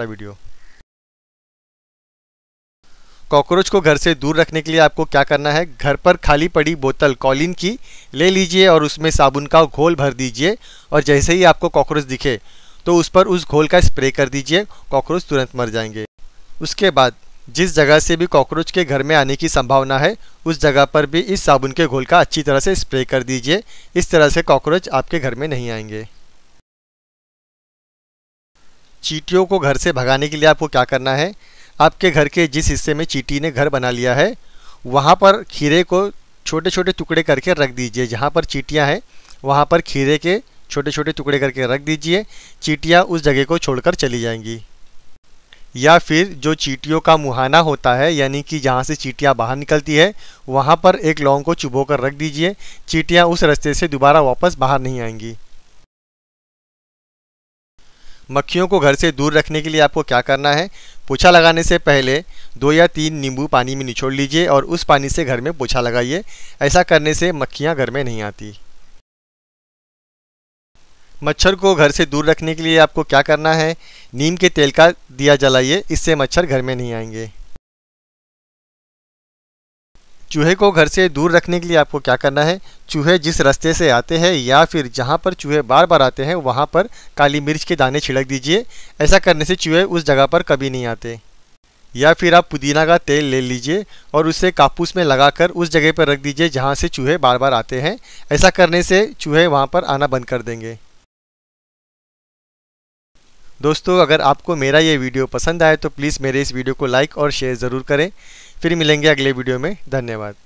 सारा video cockroach को घर से दूर रखने के लिए आपको क्या करना है घर पर खाली पड़ी बोतल कॉलिन की ले लीजिए और उसमें साबुन का घोल भर दीजिए और जैसे ही आपको कॉकरोच दिखे तो उस पर उस घोल का स्प्रे कर दीजिए कॉकरोच तुरंत मर जाएंगे उसके बाद जिस जगह से भी कॉकरोच के घर में आने की संभावना है उस जगह पर भी इस साबुन के घोल का अच्छी तरह से स्प्रे कर दीजिए इस तरह से कॉकरोच आपके घर में नहीं आएंगे चीटियों को घर से भगाने के लिए आपको क्या करना है आपके घर के जिस हिस्से में चीटी ने घर बना लिया है वहाँ पर खीरे को छोटे छोटे टुकड़े करके रख दीजिए जहाँ पर चीटियाँ हैं वहाँ पर खीरे के छोटे छोटे टुकड़े करके रख दीजिए चीटियाँ उस जगह को छोड़कर चली जाएंगी या फिर जो चीटियों का मुहाना होता है यानी कि जहाँ से चीटियाँ बाहर निकलती है वहाँ पर एक लौंग को चुभो कर रख दीजिए चीटियाँ उस रास्ते से दोबारा वापस बाहर नहीं आएंगी मक्खियों को घर से दूर रखने के लिए आपको क्या करना है पोछा लगाने से पहले दो या तीन नींबू पानी में निचोड़ लीजिए और उस पानी से घर में पोछा लगाइए ऐसा करने से मक्खियाँ घर में नहीं आती मच्छर को घर से दूर रखने के लिए आपको क्या करना है नीम के तेल का दिया जलाइए इससे मच्छर घर में नहीं आएंगे चूहे को घर से दूर रखने के लिए आपको क्या करना है चूहे जिस रास्ते से आते हैं या फिर जहाँ पर चूहे बार बार आते हैं वहाँ पर काली मिर्च के दाने छिड़क दीजिए ऐसा करने से चूहे उस जगह पर कभी नहीं आते या फिर आप पुदीना का तेल ले लीजिए और उसे कापूस में लगाकर उस जगह पर रख दीजिए जहाँ से चूहे बार बार आते हैं ऐसा करने से चूहे वहाँ पर आना बंद कर देंगे दोस्तों अगर आपको मेरा ये वीडियो पसंद आए तो प्लीज़ मेरे इस वीडियो को लाइक और शेयर ज़रूर करें फिर मिलेंगे अगले वीडियो में धन्यवाद